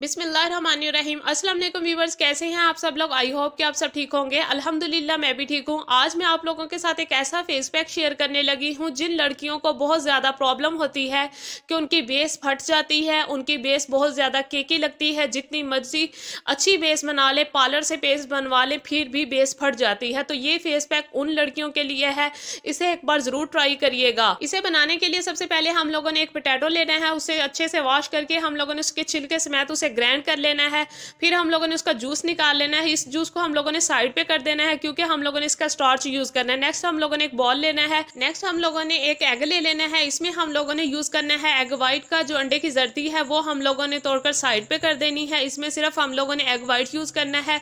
बिसमीम अस्सलाम वालेकुम व्यूवर्स कैसे हैं आप सब लोग आई होप कि आप सब ठीक होंगे अल्हम्दुलिल्लाह मैं भी ठीक हूँ आज मैं आप लोगों के साथ एक ऐसा फेस पैक शेयर करने लगी हूँ जिन लड़कियों को बहुत ज़्यादा प्रॉब्लम होती है कि उनकी बेस फट जाती है उनकी बेस बहुत ज़्यादा केकी लगती है जितनी मर्जी अच्छी बेस बना लें पार्लर से बेस बनवा लें फिर भी बेस फट जाती है तो ये फेस पैक उन लड़कियों के लिए है इसे एक बार ज़रूर ट्राई करिएगा इसे बनाने के लिए सबसे पहले हम लोगों ने एक पोटैटो लेना है उसे अच्छे से वॉश करके हम लोगों ने उसके छिलके समेत उसे से ग्रैंड कर लेना है फिर हम लोगों ने उसका जूस निकाल लेना है इस जूस को हम लोगों ने साइड पे कर देना है क्योंकि हम लोगों ने इसका स्टॉर्च यूज करना है नेक्स्ट हम लोगों ने एक बॉल लेना है नेक्स्ट हम लोगों ने एक एग ले लेना है इसमें हम लोगों ने यूज करना है एग वाइट का जो अंडे की जर्दी है वो हम लोगों ने तोड़कर साइड पे कर देनी है इसमें सिर्फ हम लोगों ने एग वाइट यूज करना है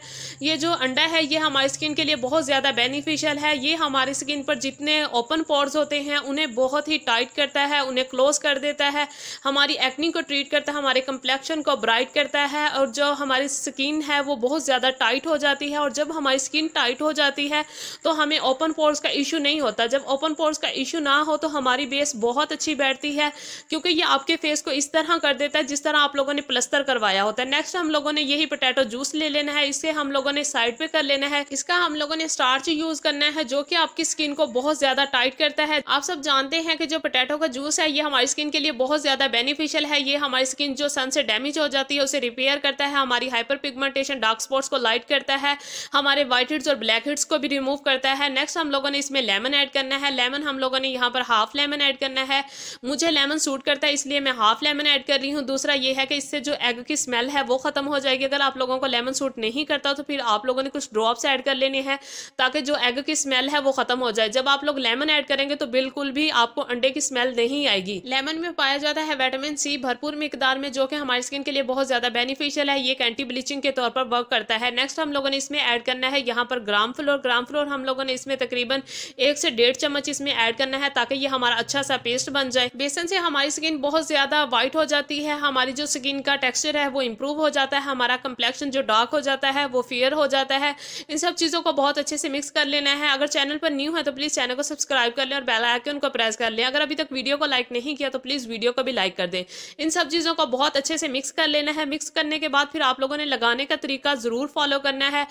ये जो अंडा है ये हमारी स्किन के लिए बहुत ज्यादा बेनिफिशियल है ये हमारी स्किन पर जितने ओपन पोर्स होते हैं उन्हें बहुत ही टाइट करता है उन्हें क्लोज कर देता है हमारी एक्निंग को ट्रीट करता है हमारे कंप्लेक्शन को ब्राइट करता है और जो हमारी स्किन है वो बहुत ज़्यादा टाइट हो जाती है और जब हमारी स्किन टाइट हो जाती है तो हमें ओपन पोर्स का इशू नहीं होता जब ओपन पोर्स का इशू ना हो तो हमारी बेस बहुत अच्छी बैठती है क्योंकि ये आपके फेस को इस तरह कर देता है जिस तरह आप लोगों ने प्लस्तर करवाया होता है नेक्स्ट हम लोगों ने यही पोटैटो जूस ले लेना है इसे हम लोगों ने साइड पे कर लेना है इसका हम लोगों ने स्टार्च यूज करना है जो कि आपकी स्किन को बहुत ज्यादा टाइट करता है आप सब जानते हैं कि जो पोटैटो का जूस है ये हमारी स्किन के लिए बहुत ज्यादा बेनिफिशियल है ये हमारी स्किन जो सन से डैमेज हो जाती है उसे रिपेयर करता है हमारी हाइपर पिगमेंटेशन डार्क स्पॉट्स को लाइट करता है हमारे व्हाइट हेड्स और ब्लैक हेड्स को भी रिमूव करता है नेक्स्ट हम लोगों ने इसमें लेमन ऐड करना है लेमन हम लोगों ने यहाँ पर हाफ लेमन ऐड करना है मुझे लेमन सूट करता है इसलिए मैं हाफ लेमन ऐड कर रही हूँ दूसरा ये है कि इससे जो एग की स्मेल है वो ख़त्म हो जाएगी अगर आप लोगों को लेमन सूट नहीं करता तो फिर आप लोगों ने कुछ ड्रॉप्स ऐड कर लेने हैं ताकि जो एग की स्मेल है वो ख़त्म हो जाए जब आप लोग लेमन ऐड करेंगे तो बिल्कुल भी आपको अंडे की स्मेल नहीं आएगी लेमन में पाया जाता है विटामिन सी भरपूर मिकदार में जो कि हमारी स्किन के लिए बहुत ज़्यादा बेनिफिशियल है ये एक एंटी ब्लीचिंग के तौर पर वर्क करता है नेक्स्ट हम लोगों ने इसमें ऐड करना है यहाँ पर ग्राम फ्लोर ग्राम फ्लोर हम लोगों ने इसमें तकरीबन एक से डेढ़ चम्मच इसमें ऐड करना है ताकि ये हमारा अच्छा सा पेस्ट बन जाए बेसन से हमारी स्किन बहुत ज़्यादा वाइट हो जाती है हमारी जो स्किन का टेक्स्चर है वो इम्प्रूव हो जाता है हमारा कंप्लेक्शन जो डार्क हो जाता है वो फेयर हो जाता है इन सब चीज़ों को बहुत अच्छे से मिक्स कर लेना है अगर चैनल पर न्यू है तो प्लीज़ चैनल को सब्सक्राइब कर लें और बेल आइकन को प्रेस कर लें अगर अभी तक वीडियो को लाइक नहीं किया तो प्लीज़ वीडियो को भी लाइक कर दें इन सब चीज़ों को बहुत अच्छे से मिक्स कर लेना है है मिक्स करने के बाद फिर आप लोगों ने लगाने का तरीका ज़रूर फॉलो करना है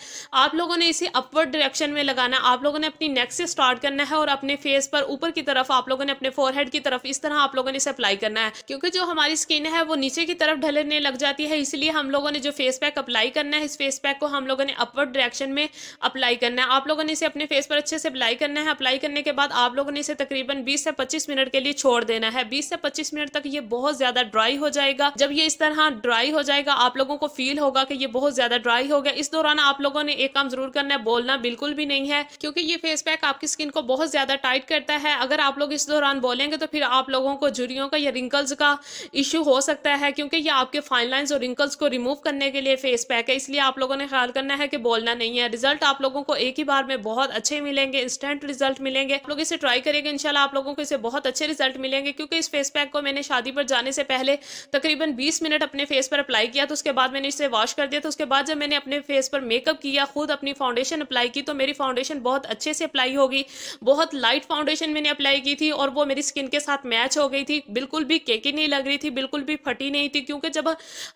आप लोगों ने इसे अपवर्ड डायरेक्शन में लगाना आप लोगों ने अपनी नेक से स्टार्ट करना है और अपने फेस पर ऊपर की तरफ आप लोगों ने अपने फोरहेड की तरफ इस तरह आप लोगों ने इसे अप्लाई करना है क्योंकि जो हमारी स्किन है वो नीचे की तरफ ढलने लग जाती है इसलिए हम लोगों ने जो फेस पैक अप्लाई करना है इस फेस पैक को हम लोगों ने अपवर्ड डायरेक्शन में अप्लाई करना है आप लोगों ने इसे अपने फेस पर अच्छे से अप्लाई करना है अप्लाई करने के बाद आप लोगों ने इसे तकरीबन बीस से पच्चीस मिनट के लिए छोड़ देना है बीस से पच्चीस मिनट तक ये बहुत ज्यादा ड्राई हो जाएगा जब ये इस तरह ड्राई हो जाएगा आप लोगों को फील होगा कि ये बहुत ज़्यादा ड्राई हो गया इस दौरान आप लोगों ने एक काम ज़रूर करना है बोलना बिल्कुल भी नहीं है क्योंकि ये फेस पैक आपकी स्किन को बहुत ज़्यादा टाइट करता है अगर आप लोग इस दौरान बोलेंगे तो फिर आप लोगों को झुरियों का या रिंकल्स का इशू हो सकता है क्योंकि ये आपके फाइन लाइन्स और रिंकल्स को रिमूव करने के लिए फेस पैक है इसलिए आप लोगों ने ख्याल करना है कि बोलना नहीं है रिजल्ट आप लोगों को एक ही बार में बहुत अच्छे मिलेंगे इंस्टेंट रिजल्ट मिलेंगे आप लोग इसे ट्राई करेंगे इनशाला आप लोगों को इसे बहुत अच्छे रिजल्ट मिलेंगे क्योंकि इस फेस पैक को मैंने शादी पर जाने से पहले तकरीबन बीस मिनट अपने फेस पर अप्लाई किया तो उसके बाद मैंने इसे वॉश कर दिया तो उसके बाद जब मैंने अपने फेस पर मेकअप किया खुद अपनी फाउंडेशन अप्लाई की तो मेरी फाउंडेशन बहुत अच्छे से अप्लाई हो गई बहुत लाइट फाउंडेशन मैंने अप्लाई की थी और वो मेरी स्किन के साथ मैच हो गई थी बिल्कुल भी केकी नहीं लग रही थी बिल्कुल भी फटी नहीं थी क्योंकि जब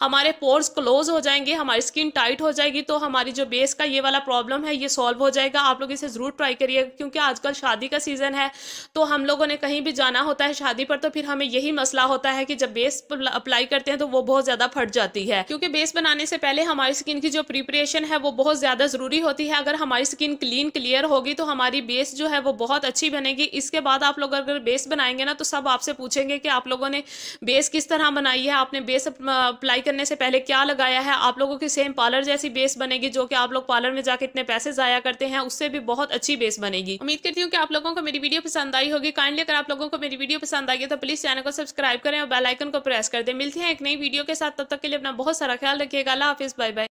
हमारे पोर्स क्लोज हो जाएंगे हमारी स्किन टाइट हो जाएगी तो हमारी जो बेस का ये वाला प्रॉब्लम है ये सॉल्व हो जाएगा आप लोग इसे ज़रूर ट्राई करिए क्योंकि आजकल शादी का सीज़न है तो हम लोगों ने कहीं भी जाना होता है शादी पर तो फिर हमें यही मसला होता है कि जब बेस अप्लाई करते हैं तो वो बहुत ज़्यादा फट जाती है क्योंकि बेस बनाने से पहले हमारी स्किन की जो प्रिपरेशन है वो बहुत ज़्यादा ज़रूरी होती है अगर हमारी स्किन क्लीन क्लियर होगी तो हमारी बेस जो है वो बहुत अच्छी बनेगी इसके बाद आप लोग अगर बेस बनाएंगे ना तो सब आपसे पूछेंगे कि आप लोगों ने बेस किस तरह बनाई है आपने बेस अप्लाई करने से पहले क्या लगाया है आप लोगों की सेम पार्लर जैसी बेस बनेगी जो कि आप लोग पार्लर में जाकर इतने पैसे ज़ाया करते हैं उससे भी बहुत अच्छी बेस बनेगी उम्मीद करती हूँ कि आप लोगों को मेरी वीडियो पसंद आई होगी काइंडली अगर आप लोगों को मेरी वीडियो पसंद आई है तो प्लीज़ चैनल को सब्सक्राइब करें और बेलाइकन को प्रेस कर दे मिलती है एक नई वीडियो के साथ तब तक लिए अपना बहुत सारा ख्याल रखिएगा अल्लाह हाफिज़ बाय बाय